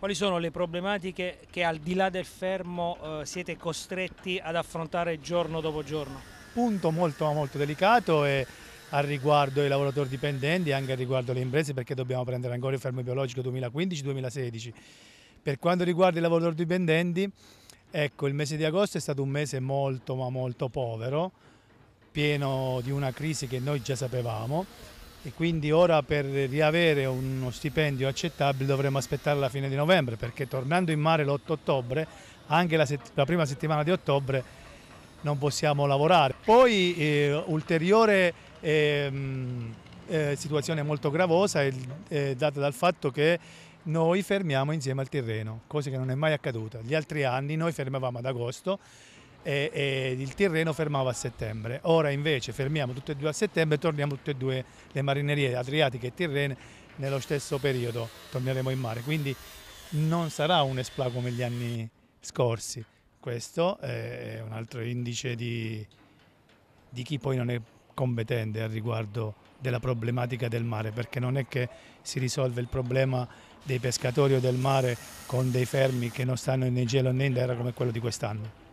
quali sono le problematiche che al di là del fermo eh, siete costretti ad affrontare giorno dopo giorno? Punto molto, molto delicato e al riguardo i lavoratori dipendenti e anche al riguardo le imprese perché dobbiamo prendere ancora il fermo biologico 2015-2016. Per quanto riguarda i lavoratori dipendenti, ecco il mese di agosto è stato un mese molto ma molto povero, pieno di una crisi che noi già sapevamo e quindi ora per riavere uno stipendio accettabile dovremo aspettare la fine di novembre perché tornando in mare l'8 ottobre, anche la, sett la prima settimana di ottobre non possiamo lavorare. Poi eh, ulteriore eh, eh, situazione molto gravosa è, è data dal fatto che noi fermiamo insieme al Tirreno, cosa che non è mai accaduta. Gli altri anni noi fermavamo ad agosto e, e, il Tirreno fermava a settembre. Ora invece fermiamo tutte e due a settembre e torniamo tutte e due le marinerie Adriatiche e Tirrene nello stesso periodo, torneremo in mare. Quindi non sarà un espla come gli anni scorsi. Questo eh, è un altro indice di, di chi poi non è competente al riguardo della problematica del mare, perché non è che si risolve il problema dei pescatori o del mare con dei fermi che non stanno né in gelo né in terra come quello di quest'anno.